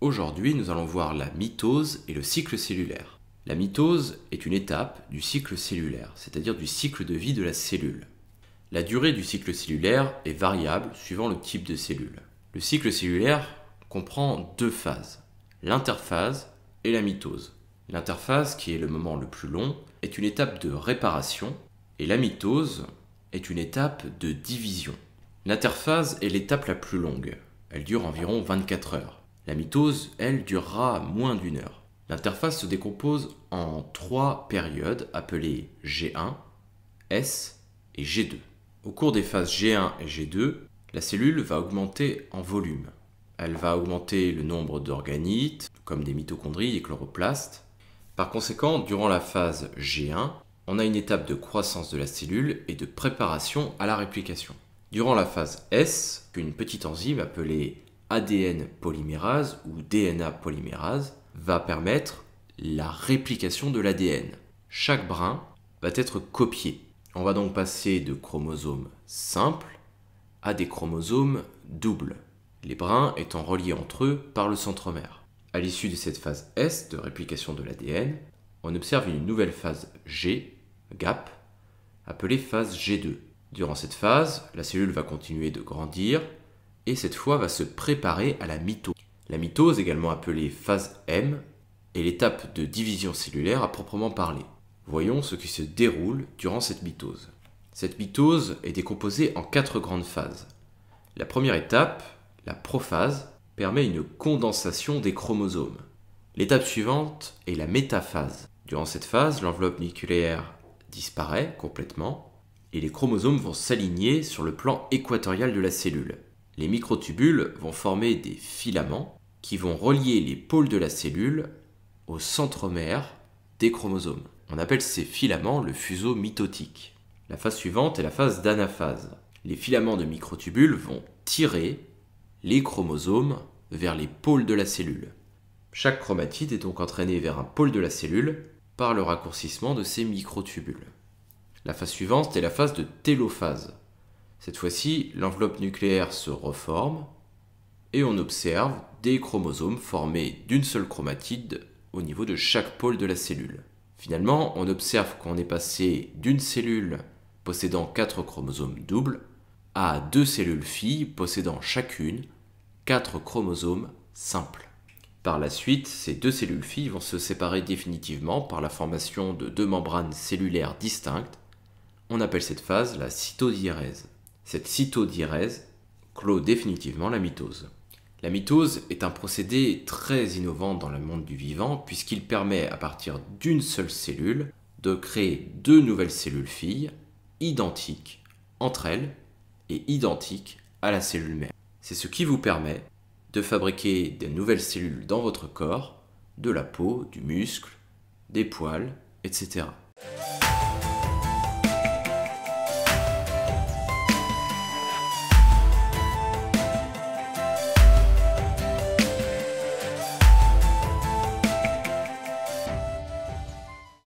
Aujourd'hui, nous allons voir la mitose et le cycle cellulaire. La mitose est une étape du cycle cellulaire, c'est-à-dire du cycle de vie de la cellule. La durée du cycle cellulaire est variable suivant le type de cellule. Le cycle cellulaire comprend deux phases, l'interphase et la mitose. L'interphase, qui est le moment le plus long, est une étape de réparation et la mitose est une étape de division. L'interphase est l'étape la plus longue, elle dure environ 24 heures. La mitose, elle, durera moins d'une heure. L'interface se décompose en trois périodes appelées G1, S et G2. Au cours des phases G1 et G2, la cellule va augmenter en volume. Elle va augmenter le nombre d'organites, comme des mitochondries et chloroplastes. Par conséquent, durant la phase G1, on a une étape de croissance de la cellule et de préparation à la réplication. Durant la phase S, une petite enzyme appelée ADN polymérase ou DNA polymérase va permettre la réplication de l'ADN. Chaque brin va être copié. On va donc passer de chromosomes simples à des chromosomes doubles, les brins étant reliés entre eux par le centromère. À l'issue de cette phase S de réplication de l'ADN, on observe une nouvelle phase G, gap, appelée phase G2. Durant cette phase, la cellule va continuer de grandir, et cette fois va se préparer à la mitose. La mitose, également appelée phase M, est l'étape de division cellulaire à proprement parler. Voyons ce qui se déroule durant cette mitose. Cette mitose est décomposée en quatre grandes phases. La première étape, la prophase, permet une condensation des chromosomes. L'étape suivante est la métaphase. Durant cette phase, l'enveloppe nucléaire disparaît complètement et les chromosomes vont s'aligner sur le plan équatorial de la cellule. Les microtubules vont former des filaments qui vont relier les pôles de la cellule au centromère des chromosomes. On appelle ces filaments le fuseau mitotique. La phase suivante est la phase d'anaphase. Les filaments de microtubules vont tirer les chromosomes vers les pôles de la cellule. Chaque chromatide est donc entraîné vers un pôle de la cellule par le raccourcissement de ces microtubules. La phase suivante est la phase de télophase. Cette fois-ci, l'enveloppe nucléaire se reforme et on observe des chromosomes formés d'une seule chromatide au niveau de chaque pôle de la cellule. Finalement, on observe qu'on est passé d'une cellule possédant quatre chromosomes doubles à deux cellules filles possédant chacune quatre chromosomes simples. Par la suite, ces deux cellules filles vont se séparer définitivement par la formation de deux membranes cellulaires distinctes. On appelle cette phase la cytodiérèse. Cette cytodiérèse clôt définitivement la mitose. La mitose est un procédé très innovant dans le monde du vivant puisqu'il permet à partir d'une seule cellule de créer deux nouvelles cellules filles identiques entre elles et identiques à la cellule mère. C'est ce qui vous permet de fabriquer des nouvelles cellules dans votre corps, de la peau, du muscle, des poils, etc.